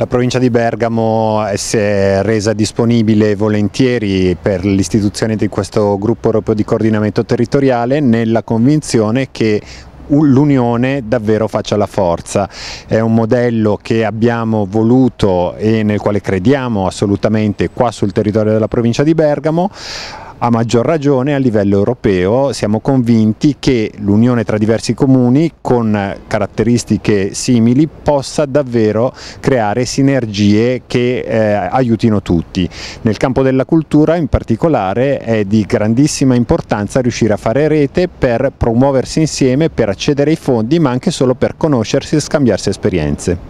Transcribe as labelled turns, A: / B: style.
A: La provincia di Bergamo si è resa disponibile volentieri per l'istituzione di questo gruppo europeo di coordinamento territoriale nella convinzione che l'unione davvero faccia la forza. È un modello che abbiamo voluto e nel quale crediamo assolutamente qua sul territorio della provincia di Bergamo a maggior ragione a livello europeo siamo convinti che l'unione tra diversi comuni con caratteristiche simili possa davvero creare sinergie che eh, aiutino tutti. Nel campo della cultura in particolare è di grandissima importanza riuscire a fare rete per promuoversi insieme, per accedere ai fondi ma anche solo per conoscersi e scambiarsi esperienze.